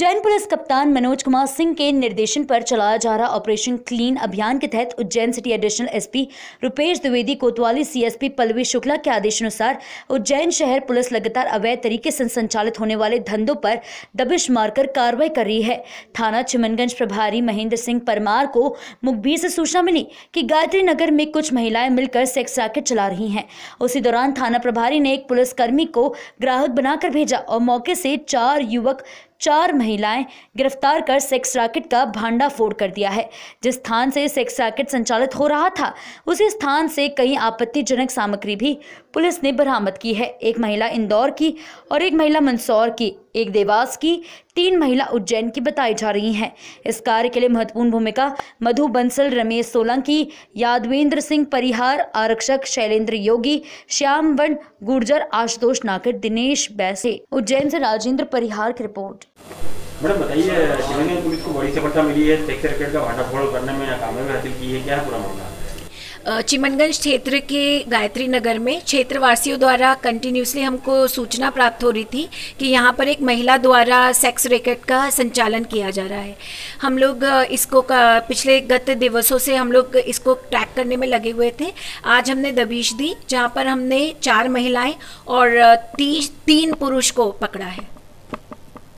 Ujjain police कप्तान मनोज कुमार सिंह के निर्देशन पर चलाया जा रहा ऑपरेशन क्लीन अभियान के तहत Ujjain city additional SP Rupesh Dwivedi Kotwali CSP Pallavi Shukla के आदेशानुसार उज्जैन शहर पुलिस लगातार अवैध तरीके से संचालित होने वाले धंधों पर दबिश मारकर कार्रवाई कर रही है थाना चिमनगंज प्रभारी महेंद्र सिंह परमार को मुखबीर से सूचना मिली की गायत्री नगर में कुछ महिलाएं मिलकर सेक्स रैकेट चला रही है उसी दौरान थाना प्रभारी ने एक पुलिसकर्मी को ग्राहक बनाकर भेजा और मौके से चार युवक चार महिलाएं गिरफ्तार कर सेक्स रैकेट का भांडा फोड़ कर दिया है जिस स्थान से सेक्स रैकेट संचालित हो रहा था उसी स्थान से कई आपत्तिजनक सामग्री भी पुलिस ने बरामद की है एक महिला इंदौर की और एक महिला मंदसौर की एक देवास की तीन महिला उज्जैन की बताई जा रही हैं इस कार्य के लिए महत्वपूर्ण भूमिका मधु बंसल रमेश सोलंकी यादवेंद्र सिंह परिहार आरक्षक शैलेंद्र योगी श्याम वन गुर्जर आशुतोष नागर दिनेश बैसे उज्जैन से राजेंद्र परिहार की रिपोर्ट मैडम बताइए पुलिस को बड़ी सफलता मिली है का भांडाफोड़ करने में हासिल की है क्या पूरा मामला चिमनगंज क्षेत्र के गायत्री नगर में क्षेत्रवासियों द्वारा कंटिन्यूसली हमको सूचना प्राप्त हो रही थी कि यहाँ पर एक महिला द्वारा सेक्स रैकेट का संचालन किया जा रहा है हम लोग इसको का पिछले गत दिवसों से हम लोग इसको ट्रैक करने में लगे हुए थे आज हमने दबीश दी जहाँ पर हमने चार महिलाएं और ती, तीन पुरुष को पकड़ा है